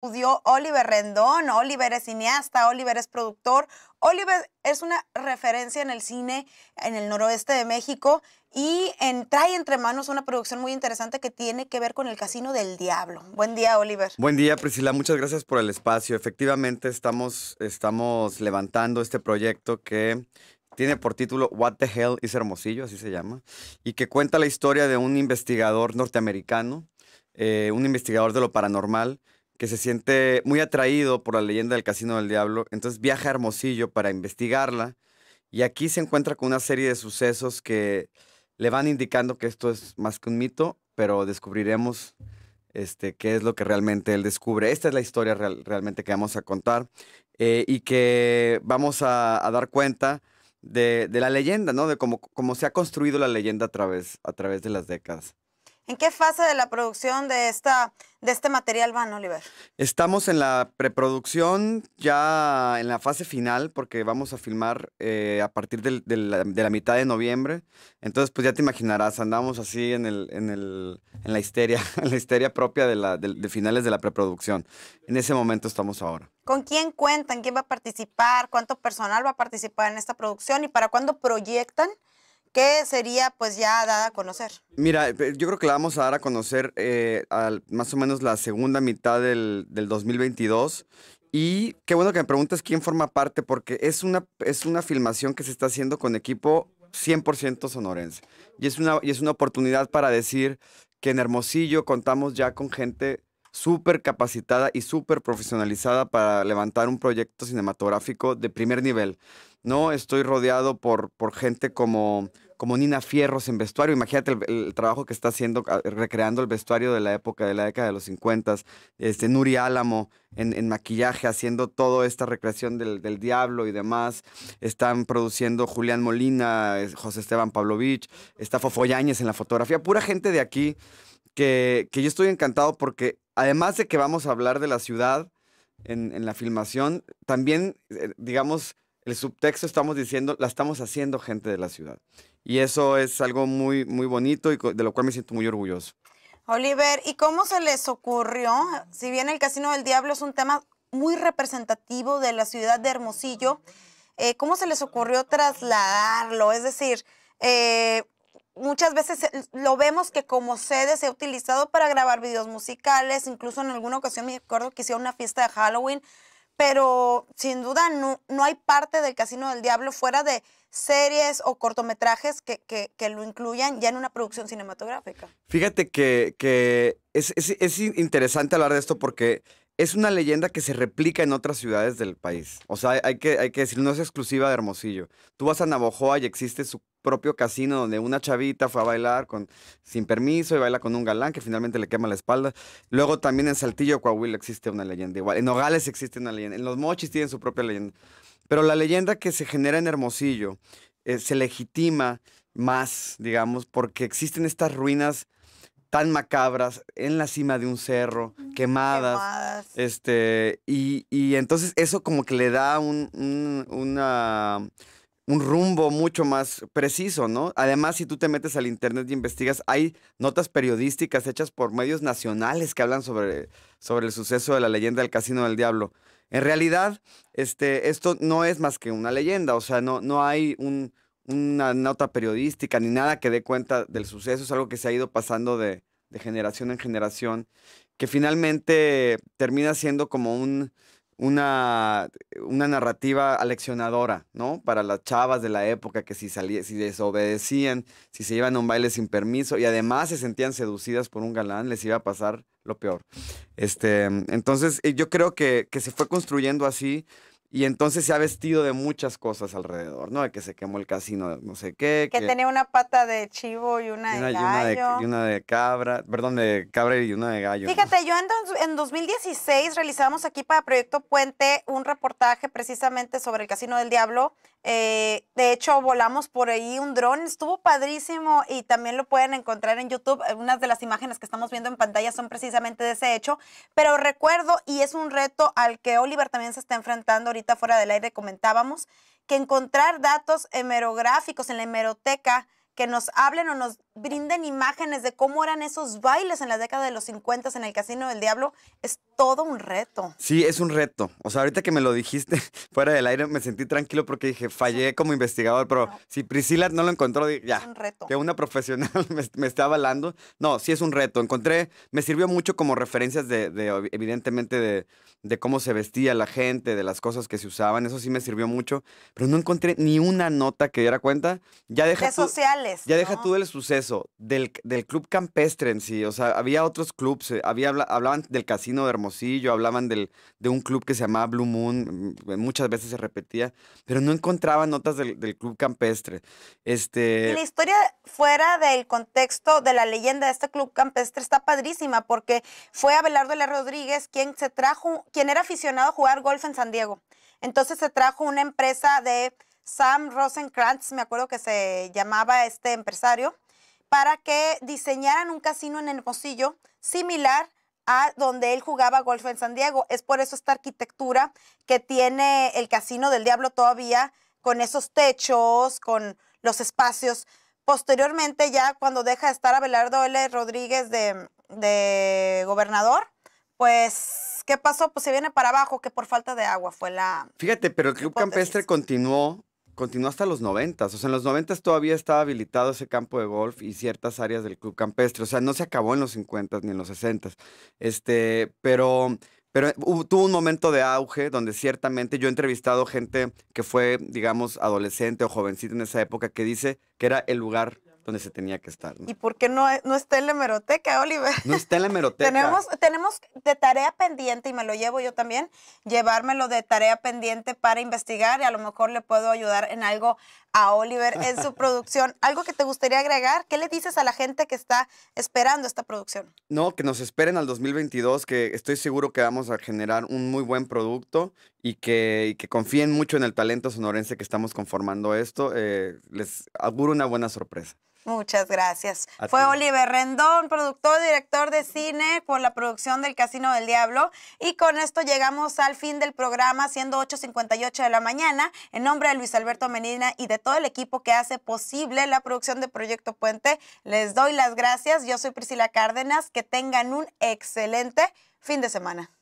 Oliver Rendón. Oliver es cineasta, Oliver es productor. Oliver es una referencia en el cine en el noroeste de México y trae entre manos una producción muy interesante que tiene que ver con el Casino del Diablo. Buen día, Oliver. Buen día, Priscila. Muchas gracias por el espacio. Efectivamente, estamos, estamos levantando este proyecto que tiene por título What the Hell is Hermosillo, así se llama, y que cuenta la historia de un investigador norteamericano, eh, un investigador de lo paranormal, que se siente muy atraído por la leyenda del Casino del Diablo, entonces viaja a Hermosillo para investigarla y aquí se encuentra con una serie de sucesos que le van indicando que esto es más que un mito, pero descubriremos este, qué es lo que realmente él descubre. Esta es la historia realmente que vamos a contar eh, y que vamos a, dar cuenta de, la leyenda, ¿no? De cómo, se ha construido la leyenda a través, a través de las décadas. ¿En qué fase de la producción de esta de este material van, Oliver? Estamos en la preproducción, ya en la fase final, porque vamos a filmar eh, a partir de la mitad de noviembre. Entonces, pues ya te imaginarás, andamos así en, en, la histeria, en la histeria propia de, de finales de la preproducción. En ese momento estamos ahora. ¿Con quién cuentan? ¿Quién va a participar? ¿Cuánto personal va a participar en esta producción? ¿Y para cuándo proyectan ¿Qué sería pues ya dada a conocer. Mira, eh, yo creo que la vamos a dar a conocer eh, más o menos la segunda mitad del, 2022. Y qué bueno que me preguntas quién forma parte, porque es una, es una filmación que se está haciendo con equipo 100% sonorense. Y es, una, y es una oportunidad para decir que en Hermosillo contamos ya con gente súper capacitada y súper profesionalizada para levantar un proyecto cinematográfico de primer nivel. ¿no? Estoy rodeado por, por gente como, como Nina Fierros en vestuario. Imagínate el, trabajo que está haciendo, ah, recreando el vestuario de la época, de la década de los 50, este, Nuri Álamo en, maquillaje, haciendo toda esta recreación del, diablo y demás. Están produciendo Julián Molina, José Esteban Pavlovich, está Fofo en la fotografía, pura gente de aquí. Que, que yo estoy encantado porque además de que vamos a hablar de la ciudad en, la filmación, también, eh, digamos, el subtexto estamos diciendo, la estamos haciendo gente de la ciudad. Y eso es algo muy, muy bonito y de lo cual me siento muy orgulloso. Oliver, ¿y cómo se les ocurrió? Si bien el Casino del Diablo es un tema muy representativo de la ciudad de Hermosillo, eh, ¿cómo se les ocurrió trasladarlo? Es decir, eh, muchas veces eh, lo vemos que como sede se ha utilizado para grabar videos musicales, incluso en alguna ocasión me acuerdo que hicieron una fiesta de Halloween, pero sin duda no, hay parte del Casino del Diablo fuera de series o cortometrajes que, lo incluyan ya en una producción cinematográfica. Fíjate que, que es, es, interesante hablar de esto porque es una leyenda que se replica en otras ciudades del país. O sea, hay que, hay que decir, no es exclusiva de Hermosillo. Tú vas a Navojoa y existe su propio casino donde una chavita fue a bailar con, sin permiso y baila con un galán que finalmente le quema la espalda. Luego también en Saltillo, Coahuila, existe una leyenda igual. En Nogales existe una leyenda. En Los Mochis tienen su propia leyenda. Pero la leyenda que se genera en Hermosillo eh, se legitima más, digamos, porque existen estas ruinas tan macabras en la cima de un cerro, quemadas. Este, y, entonces eso como que le da una un rumbo mucho más preciso, ¿no? Además, si tú te metes al Internet y investigas, hay notas periodísticas hechas por medios nacionales que hablan sobre, sobre el suceso de la leyenda del Casino del Diablo. En realidad, este, esto no es más que una leyenda, o sea, no, no hay una nota periodística ni nada que dé cuenta del suceso, es algo que se ha ido pasando de generación en generación, que finalmente termina siendo como un una, una narrativa aleccionadora, ¿no? Para las chavas de la época que si, salía, si desobedecían, si se iban a un baile sin permiso y además se sentían seducidas por un galán, les iba a pasar lo peor. Este, entonces, eh, yo creo que, que se fue construyendo así y entonces se ha vestido de muchas cosas alrededor, ¿no? De que se quemó el casino, no sé qué. Que, tenía una pata de chivo y una, de gallo. Y una de, cabra, perdón, de cabra y una de gallo. Fíjate, yo en, en 2016 realizamos aquí para Proyecto Puente un reportaje precisamente sobre el Casino del Diablo eh, de hecho, volamos por ahí un dron, estuvo padrísimo y también lo pueden encontrar en YouTube. Eh, unas de las imágenes que estamos viendo en pantalla son precisamente de ese hecho, pero recuerdo, y es un reto al que Oliver también se está enfrentando ahorita fuera del aire, comentábamos, que encontrar datos hemerográficos en la hemeroteca que nos hablen o nos brinden imágenes de cómo eran esos bailes en la década de los 50 en el Casino del Diablo, es todo un reto. Sí, es un reto. O sea, ahorita que me lo dijiste fuera del aire, me sentí tranquilo porque dije, fallé como investigador, pero si Priscila no lo encontró, ya. reto. Que una profesional me, está avalando. No, sí es un reto. Encontré, me sirvió mucho como referencias de, evidentemente, de, cómo se vestía la gente, de las cosas que se usaban. Eso sí me sirvió mucho, pero no encontré ni una nota que diera cuenta. Ya sociales. Ya deja tú el suceso del, del, club campestre en sí, o sea, había otros clubs, eh, había, hablaban del casino de Hermosillo, hablaban de un club que se llamaba Blue Moon, mm, muchas veces se repetía, pero no encontraba notas del, club campestre. Este... la historia fuera del contexto de la leyenda de este club campestre está padrísima, porque fue Abelardo L. Rodríguez quien se trajo, quien era aficionado a jugar golf en San Diego. Entonces se trajo una empresa de... Sam Rosenkrantz, me acuerdo que se llamaba este empresario, para que diseñaran un casino en Hermosillo similar a donde él jugaba golf en San Diego. Es por eso esta arquitectura que tiene el Casino del Diablo todavía, con esos techos, con los espacios. Posteriormente, ya cuando deja de estar Abelardo L. Rodríguez de, gobernador, pues, ¿qué pasó? Pues se viene para abajo, que por falta de agua fue la... Fíjate, pero el Club Campestre continuó continuó hasta los 90. O sea, en los 90 todavía estaba habilitado ese campo de golf y ciertas áreas del club campestre. O sea, no se acabó en los 50 ni en los 60. Este, pero, pero eh, tuvo un momento de auge donde ciertamente yo he entrevistado gente que fue, digamos, adolescente o jovencita en esa época que dice que era el lugar donde se tenía que estar. ¿Y por qué no, no está en la hemeroteca, Oliver? No está en la hemeroteca. tenemos, tenemos de tarea pendiente, y me lo llevo yo también, llevármelo de tarea pendiente para investigar y a lo mejor le puedo ayudar en algo a Oliver en su producción. ¿Algo que te gustaría agregar? ¿Qué le dices a la gente que está esperando esta producción? No, que nos esperen al 2022, que estoy seguro que vamos a generar un muy buen producto y que, confíen mucho en el talento sonorense que estamos conformando esto. Eh, les auguro una buena sorpresa. Muchas gracias. Fue Oliver Rendón, productor, y director de cine por la producción del Casino del Diablo. Y con esto llegamos al fin del programa, siendo 8.58 de la mañana. En nombre de Luis Alberto Menina y de todo el equipo que hace posible la producción de Proyecto Puente, les doy las gracias. Yo soy Priscila Cárdenas. Que tengan un excelente fin de semana.